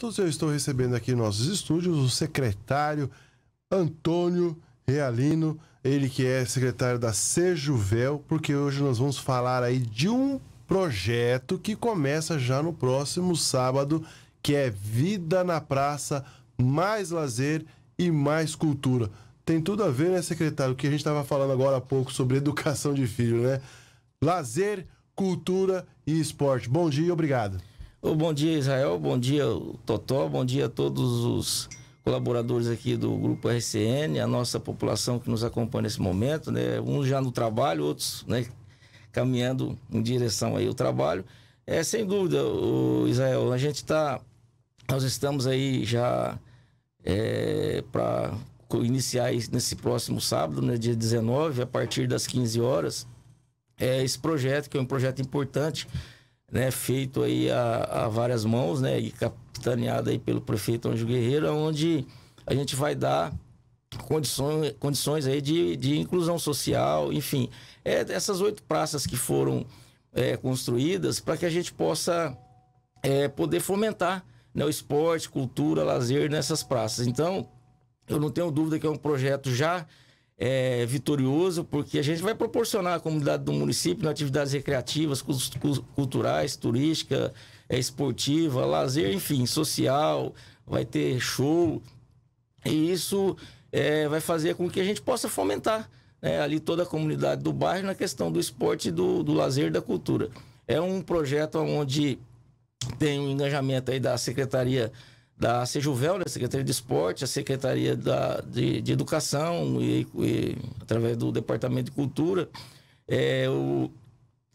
Todos então, eu estou recebendo aqui em nossos estúdios o secretário Antônio Realino, ele que é secretário da Sejuvel, porque hoje nós vamos falar aí de um projeto que começa já no próximo sábado, que é Vida na Praça, mais lazer e mais cultura. Tem tudo a ver, né, secretário? O que a gente estava falando agora há pouco sobre educação de filho, né? Lazer, cultura e esporte. Bom dia e obrigado. Bom dia, Israel. Bom dia, Totó. Bom dia a todos os colaboradores aqui do Grupo RCN, a nossa população que nos acompanha nesse momento, né? Uns já no trabalho, outros né, caminhando em direção aí ao trabalho. É, sem dúvida, o Israel, a gente está... Nós estamos aí já é, para iniciar nesse próximo sábado, né, dia 19, a partir das 15 horas, é, esse projeto, que é um projeto importante né, feito aí a, a várias mãos, né, e capitaneado aí pelo prefeito Anjo Guerreiro, onde a gente vai dar condições, condições aí de, de inclusão social, enfim. É, essas oito praças que foram é, construídas para que a gente possa é, poder fomentar né, o esporte, cultura, lazer nessas praças. Então, eu não tenho dúvida que é um projeto já é, vitorioso, porque a gente vai proporcionar à comunidade do município né, atividades recreativas, culturais, turística, é, esportiva, lazer, enfim, social, vai ter show. E isso é, vai fazer com que a gente possa fomentar né, ali toda a comunidade do bairro na questão do esporte, do, do lazer da cultura. É um projeto onde tem um engajamento aí da Secretaria da Sejuvel, né, Secretaria de Esporte, a Secretaria da, de, de Educação e, e, através do Departamento de Cultura, é, o,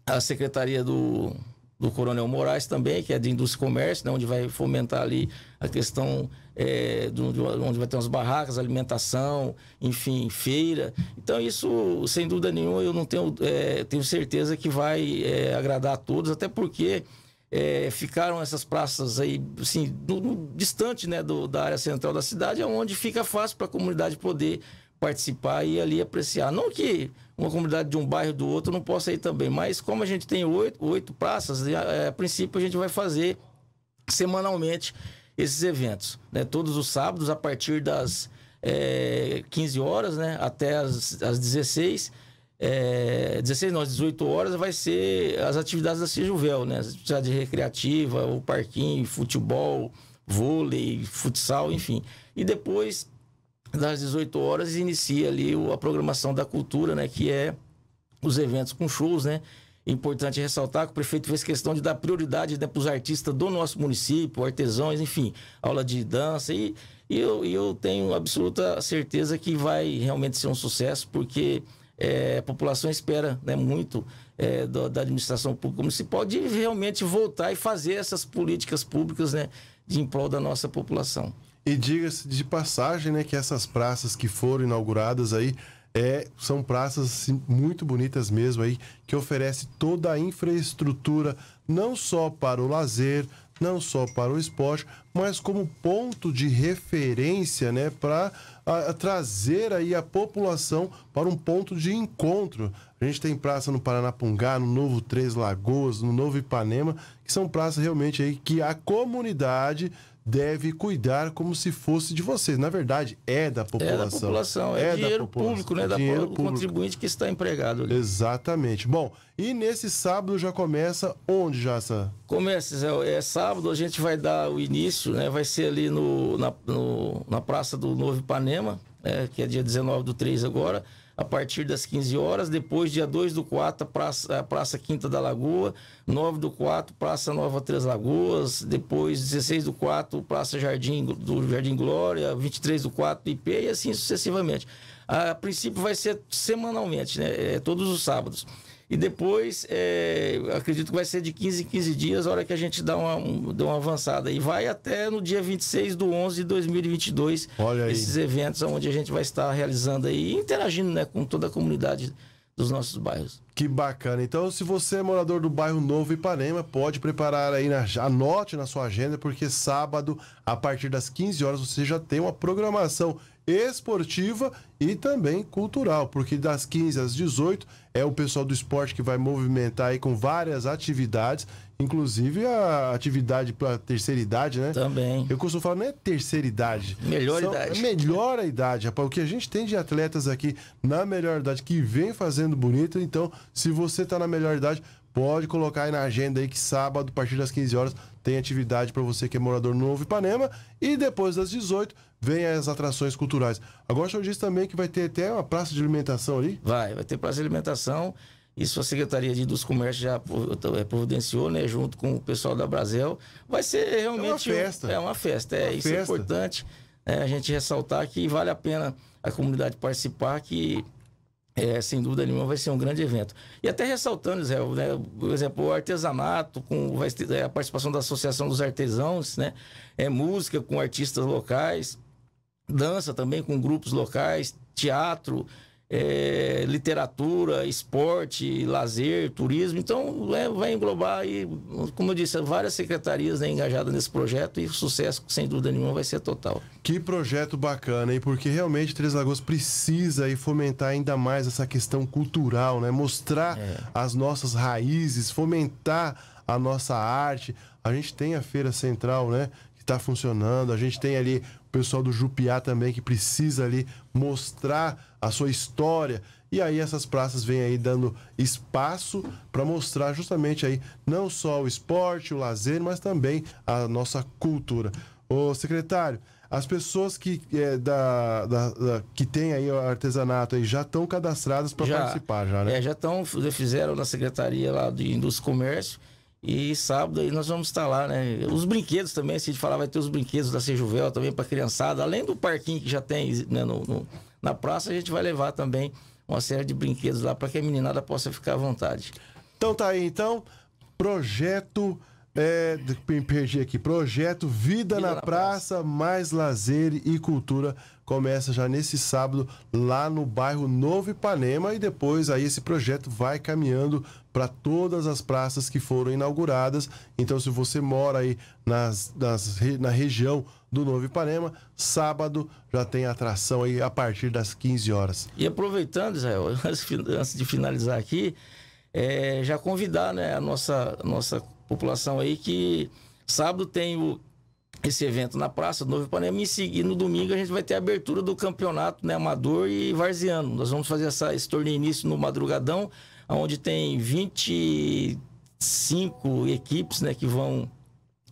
a Secretaria do, do Coronel Moraes também, que é de Indústria e Comércio, né, onde vai fomentar ali a questão é, do, onde vai ter umas barracas, alimentação, enfim, feira. Então isso, sem dúvida nenhuma, eu não tenho, é, tenho certeza que vai é, agradar a todos, até porque é, ficaram essas praças aí, assim, no distante né, do, da área central da cidade, é onde fica fácil para a comunidade poder participar e ali apreciar. Não que uma comunidade de um bairro do outro não possa ir também, mas como a gente tem oito, oito praças, a, né, a, é, a princípio a gente vai fazer semanalmente esses eventos, né? Todos os sábados, a partir das é, 15 horas, né? Até as, as 16 é, 16 não, 18 horas vai ser as atividades da Sejuvel, né? As atividades recreativa, o parquinho, futebol, vôlei, futsal, enfim. E depois das 18 horas inicia ali a programação da cultura, né, que é os eventos com shows, né? Importante ressaltar que o prefeito fez questão de dar prioridade né, para os artistas do nosso município, artesãos, enfim, aula de dança. E, e eu, eu tenho absoluta certeza que vai realmente ser um sucesso, porque é, a população espera né, muito é, do, da administração pública municipal de realmente voltar e fazer essas políticas públicas né, de em prol da nossa população. E diga-se de passagem né, que essas praças que foram inauguradas aí é, são praças assim, muito bonitas mesmo aí, que oferece toda a infraestrutura, não só para o lazer, não só para o esporte, mas como ponto de referência né, para a, a trazer aí a população para um ponto de encontro. A gente tem praça no Paranapungá, no Novo Três Lagoas, no Novo Ipanema, que são praças realmente aí que a comunidade deve cuidar como se fosse de vocês. Na verdade, é da população. É da população, é, é dinheiro população. público, né? É da dinheiro da, público. contribuinte que está empregado ali. Exatamente. Bom, e nesse sábado já começa onde, Jassa? Começa, Zé. É sábado, a gente vai dar o início, né? Vai ser ali no, na, no, na Praça do Novo Ipanema, né? que é dia 19 do 3 agora a partir das 15 horas. Depois, dia 2 do 4, Praça, Praça Quinta da Lagoa. 9 do 4, Praça Nova Três Lagoas. Depois, 16 do 4, Praça Jardim, do Jardim Glória. 23 do 4, IP e assim sucessivamente. A princípio vai ser semanalmente, né? É, todos os sábados. E depois, é, acredito que vai ser de 15 em 15 dias, a hora que a gente dá uma, um, dá uma avançada. E vai até no dia 26 do 11 de 2022, Olha esses aí. eventos onde a gente vai estar realizando aí, interagindo né, com toda a comunidade dos nossos bairros. Que bacana. Então, se você é morador do bairro Novo Ipanema, pode preparar aí, na, anote na sua agenda, porque sábado, a partir das 15 horas, você já tem uma programação esportiva e também cultural, porque das 15 às 18 é o pessoal do esporte que vai movimentar aí com várias atividades, inclusive a atividade para terceira idade, né? Também. Eu costumo falar, não é terceira idade. Melhor são, idade. É melhor a idade, rapaz. O que a gente tem de atletas aqui na melhor idade que vem fazendo bonito, então se você está na melhor idade, pode colocar aí na agenda aí que sábado, a partir das 15 horas, tem atividade para você que é morador no Novo Ipanema. E depois das 18, vem as atrações culturais. Agora o senhor disse também que vai ter até uma praça de alimentação ali? Vai, vai ter praça de alimentação. Isso a Secretaria de dos Comércios já eh, providenciou, né? Junto com o pessoal da Brasel. Vai ser realmente... É uma festa. é uma festa, é. Uma isso é festa. é importante né, a gente ressaltar que vale a pena a comunidade participar, que é, sem dúvida nenhuma, vai ser um grande evento. E até ressaltando, Zé, né, por exemplo, o artesanato, com vai ter, é, a participação da Associação dos Artesãos, né, é, música com artistas locais, dança também com grupos locais, teatro, é, literatura, esporte, lazer, turismo. Então, é, vai englobar aí, como eu disse, várias secretarias né, engajadas nesse projeto e o sucesso, sem dúvida nenhuma, vai ser total. Que projeto bacana, hein? Porque realmente Três Lagoas precisa aí, fomentar ainda mais essa questão cultural, né? Mostrar é. as nossas raízes, fomentar a nossa arte. A gente tem a Feira Central, né? está funcionando. A gente tem ali o pessoal do Jupiá também que precisa ali mostrar a sua história. E aí essas praças vêm aí dando espaço para mostrar justamente aí não só o esporte, o lazer, mas também a nossa cultura. Ô secretário, as pessoas que, é, da, da, da, que têm aí o artesanato aí já estão cadastradas para participar, já, né? É, já estão, fizeram na secretaria lá de Indústria e Comércio e sábado aí nós vamos estar lá, né? Os brinquedos também, se a gente falar, vai ter os brinquedos da Sejuvel também para criançada. Além do parquinho que já tem né, no, no, na praça, a gente vai levar também uma série de brinquedos lá para que a meninada possa ficar à vontade. Então tá aí, então, projeto é, me perdi aqui. Projeto Vida, Vida na, na praça, praça, mais lazer e cultura começa já nesse sábado lá no bairro Novo Ipanema e depois aí esse projeto vai caminhando para todas as praças que foram inauguradas. Então, se você mora aí nas, nas, na região do Novo Ipanema, sábado já tem atração aí a partir das 15 horas. E aproveitando, Israel, antes de finalizar aqui, é, já convidar né, a nossa, a nossa população aí que sábado tem o, esse evento na praça do Novo Ipanema e, seguir, no domingo a gente vai ter a abertura do campeonato né, amador e varziano. Nós vamos fazer essa, esse torneio início no madrugadão, onde tem 25 equipes né, que vão,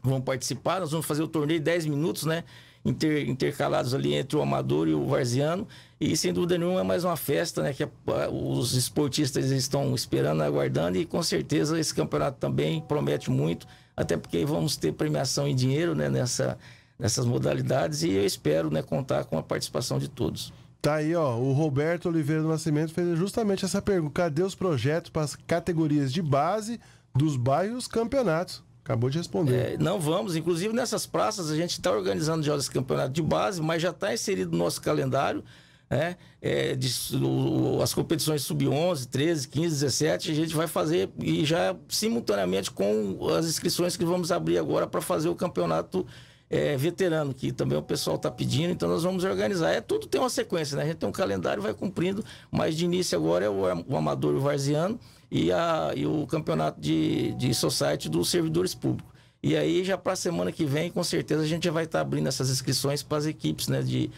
vão participar. Nós vamos fazer o torneio 10 minutos, né? inter, intercalados ali entre o amador e o varziano. E sem dúvida nenhuma é mais uma festa né, que a, os esportistas estão esperando, aguardando, e com certeza esse campeonato também promete muito, até porque vamos ter premiação em dinheiro né, nessa, nessas modalidades, e eu espero né, contar com a participação de todos. Tá aí, ó. O Roberto Oliveira do Nascimento fez justamente essa pergunta: cadê os projetos para as categorias de base dos bairros campeonatos? Acabou de responder. É, não vamos. Inclusive, nessas praças, a gente está organizando já esse campeonato de base, mas já está inserido no nosso calendário. Né? É, de, o, as competições sub-11, 13, 15, 17, a gente vai fazer e já simultaneamente com as inscrições que vamos abrir agora para fazer o campeonato é, veterano, que também o pessoal está pedindo, então nós vamos organizar. É tudo tem uma sequência, né? A gente tem um calendário, vai cumprindo, mas de início agora é o, o amador e o varziano e, a, e o campeonato de, de society dos servidores públicos. E aí, já para a semana que vem, com certeza, a gente já vai estar tá abrindo essas inscrições para as equipes né, de,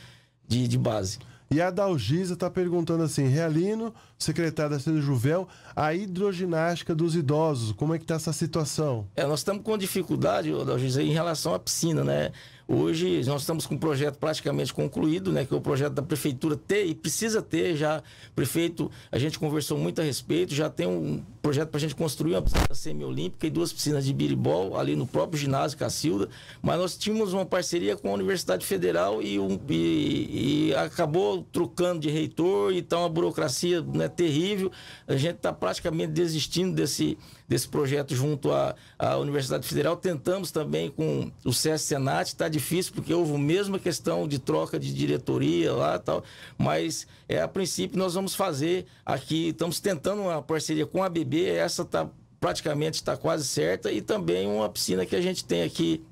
de, de base. E a Dalgisa está perguntando assim, Realino, secretário da Cidade Juvel, a hidroginástica dos idosos, como é que está essa situação? É, nós estamos com dificuldade, Dalgisa, em relação à piscina, né? Hoje nós estamos com um projeto praticamente concluído, né, que é o projeto da prefeitura ter e precisa ter já prefeito. A gente conversou muito a respeito, já tem um projeto para a gente construir uma piscina semiolímpica e duas piscinas de biribol ali no próprio ginásio Cacilda, mas nós tínhamos uma parceria com a Universidade Federal e, um, e, e acabou trocando de reitor, e então a burocracia né, terrível. A gente está praticamente desistindo desse desse projeto junto à, à Universidade Federal. Tentamos também com o CS Senat, está difícil porque houve a mesma questão de troca de diretoria lá tal, mas é, a princípio nós vamos fazer aqui, estamos tentando uma parceria com a BB, essa está praticamente está quase certa e também uma piscina que a gente tem aqui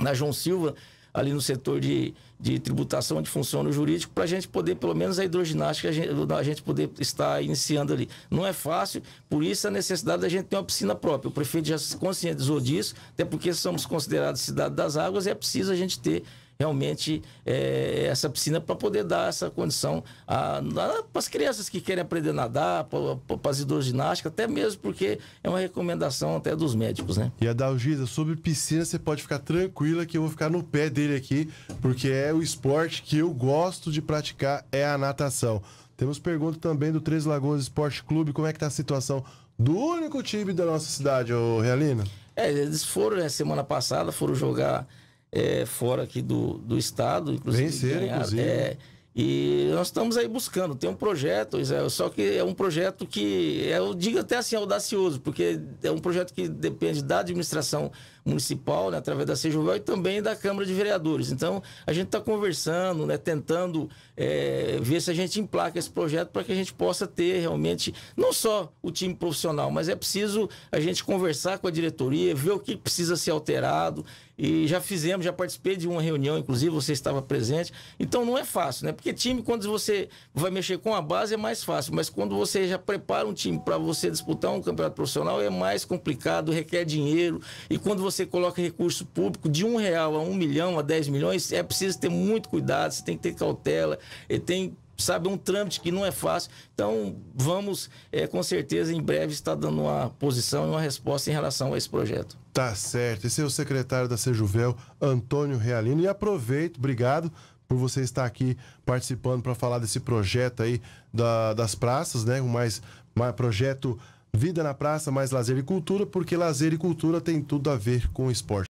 na João Silva ali no setor de, de tributação, onde funciona o jurídico, para a gente poder, pelo menos a hidroginástica, a gente, a gente, poder estar iniciando ali. Não é fácil, por isso a necessidade da gente ter uma piscina própria. O prefeito já se conscientizou disso, até porque somos considerados cidade das águas e é preciso a gente ter realmente é, essa piscina para poder dar essa condição para as crianças que querem aprender a nadar, para as hidroginástica, até mesmo porque é uma recomendação até dos médicos, né? E a Dalgisa, sobre piscina, você pode ficar tranquila que eu vou ficar no pé dele aqui, porque é o esporte que eu gosto de praticar, é a natação. Temos pergunta também do Três Lagoas Esporte Clube, como é que está a situação do único time da nossa cidade, o Realina? É, eles foram, né, semana passada, foram jogar é, fora aqui do, do estado. Inclusive, Venceram, ser inclusive. É, e nós estamos aí buscando, tem um projeto, só que é um projeto que, é, eu digo até assim, audacioso, porque é um projeto que depende da administração municipal, né, através da Sejuvel e também da Câmara de Vereadores. Então, a gente está conversando, né, tentando é, ver se a gente emplaca esse projeto para que a gente possa ter realmente não só o time profissional, mas é preciso a gente conversar com a diretoria, ver o que precisa ser alterado. E já fizemos, já participei de uma reunião, inclusive você estava presente. Então não é fácil, né? Porque time, quando você vai mexer com a base, é mais fácil. Mas quando você já prepara um time para você disputar um campeonato profissional, é mais complicado, requer dinheiro. E quando você você coloca recurso público de um real a um milhão, a dez milhões, é preciso ter muito cuidado, você tem que ter cautela, e tem sabe, um trâmite que não é fácil. Então, vamos, é, com certeza, em breve estar dando uma posição e uma resposta em relação a esse projeto. Tá certo. Esse é o secretário da Sejuvel, Antônio Realino. E aproveito, obrigado por você estar aqui participando para falar desse projeto aí da, das praças, né? O mais, mais projeto Vida na praça, mais lazer e cultura, porque lazer e cultura tem tudo a ver com esporte.